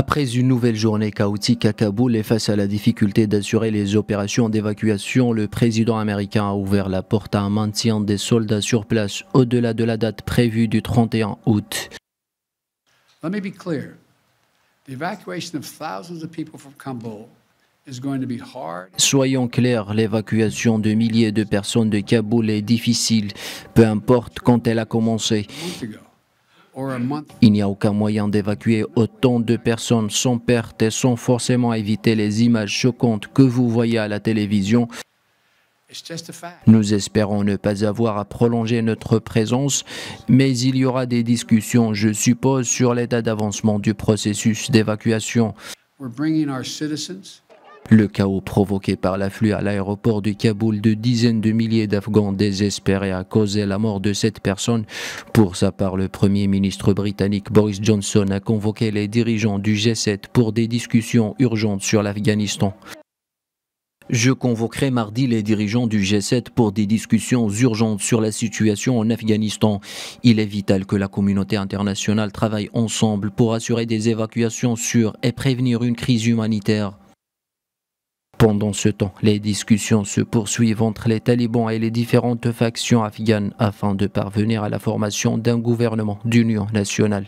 Après une nouvelle journée chaotique à Kaboul et face à la difficulté d'assurer les opérations d'évacuation, le président américain a ouvert la porte à un maintien des soldats sur place au-delà de la date prévue du 31 août. Soyons clairs, l'évacuation de milliers de personnes de Kaboul est difficile, peu importe quand elle a commencé. Il n'y a aucun moyen d'évacuer autant de personnes sans perte et sans forcément éviter les images choquantes que vous voyez à la télévision. Nous espérons ne pas avoir à prolonger notre présence, mais il y aura des discussions, je suppose, sur l'état d'avancement du processus d'évacuation. Le chaos provoqué par l'afflux à l'aéroport de Kaboul de dizaines de milliers d'Afghans désespérés a causé la mort de cette personne. Pour sa part, le Premier ministre britannique Boris Johnson a convoqué les dirigeants du G7 pour des discussions urgentes sur l'Afghanistan. Je convoquerai mardi les dirigeants du G7 pour des discussions urgentes sur la situation en Afghanistan. Il est vital que la communauté internationale travaille ensemble pour assurer des évacuations sûres et prévenir une crise humanitaire. Pendant ce temps, les discussions se poursuivent entre les talibans et les différentes factions afghanes afin de parvenir à la formation d'un gouvernement d'union nationale.